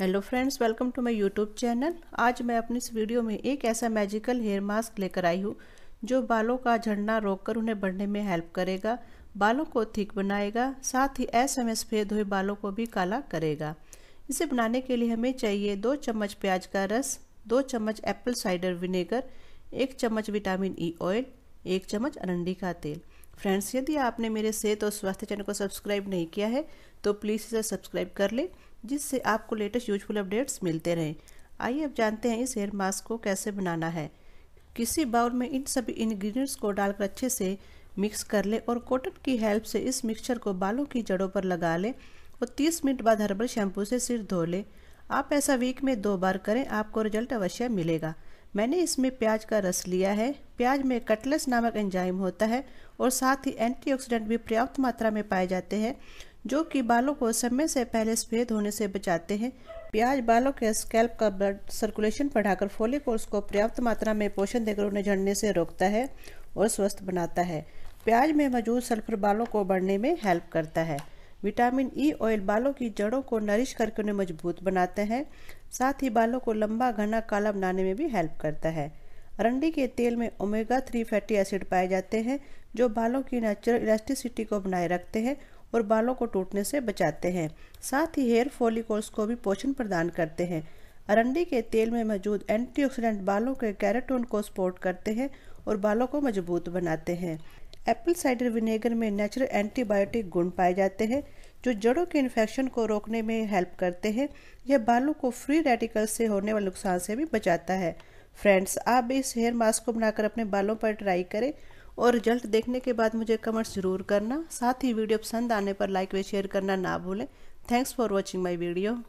hello friends welcome to my YouTube channel आज मैं अपनी इस वीडियो में एक ऐसा मैजिकल हेयर मास्क लेकर आई हूँ जो बालों का झड़ना रोककर उन्हें बढ़ने में हेल्प करेगा बालों को थिक बनाएगा साथ ही में सफ़ेद हुए बालों को भी काला करेगा इसे बनाने के लिए हमें चाहिए दो चम्मच प्याज का रस दो चम्मच एप्पल साइडर विनेगर एक चम्मच विटामिन ई ऑयल एक चम्मच अरंडी का तेल फ्रेंड्स यदि आपने मेरे सेहत और स्वास्थ्य चैनल को सब्सक्राइब नहीं किया है तो प्लीज़ इसे सब्सक्राइब कर लें जिससे आपको लेटेस्ट यूजफुल अपडेट्स मिलते रहें आइए अब जानते हैं इस हेयर मास्क को कैसे बनाना है किसी बाउल में इन सभी इन्ग्रीडियंट्स को डालकर अच्छे से मिक्स कर लें और कॉटन की हेल्प से इस मिक्सचर को बालों की जड़ों पर लगा लें और 30 मिनट बाद हर्बल शैम्पू से सिर धो लें आप ऐसा वीक में दो बार करें आपको रिजल्ट अवश्य मिलेगा मैंने इसमें प्याज का रस लिया है प्याज में कटलस नामक एंजाइम होता है और साथ ही एंटीऑक्सीडेंट भी पर्याप्त मात्रा में पाए जाते हैं जो कि बालों को समय से पहले सफ़ेद होने से बचाते हैं प्याज बालों के स्कैल्प का ब्लड सर्कुलेशन बढ़ाकर फोलिक और उसको पर्याप्त मात्रा में पोषण देकर उन्हें झड़ने से रोकता है और स्वस्थ बनाता है प्याज में मौजूद सल्फर बालों को बढ़ने में हेल्प करता है विटामिन ई ऑयल बालों की जड़ों को नरिश करके उन्हें मजबूत बनाते हैं साथ ही बालों को लंबा घना काला बनाने में भी हेल्प करता है अरंडी के तेल में ओमेगा थ्री फैटी एसिड पाए जाते हैं जो बालों की नेचुरल इलास्टिसिटी को बनाए रखते हैं और बालों को टूटने से बचाते हैं साथ ही हेयर फॉलिकोल्स को भी पोषण प्रदान करते हैं अरंडी के तेल में मौजूद एंटीऑक्सीडेंट बालों के कैरेटोन को सपोर्ट करते हैं और बालों को मजबूत बनाते हैं एप्पल साइडर विनेगर में नेचुरल एंटीबायोटिक गुण पाए जाते हैं जो जड़ों के इन्फेक्शन को रोकने में हेल्प करते हैं यह बालों को फ्री रेडिकल से होने वाले नुकसान से भी बचाता है फ्रेंड्स आप भी इस हेयर मास्क को बनाकर अपने बालों पर ट्राई करें और रिजल्ट देखने के बाद मुझे कमेंट्स जरूर करना साथ ही वीडियो पसंद आने पर लाइक व शेयर करना ना भूलें thanks for watching my video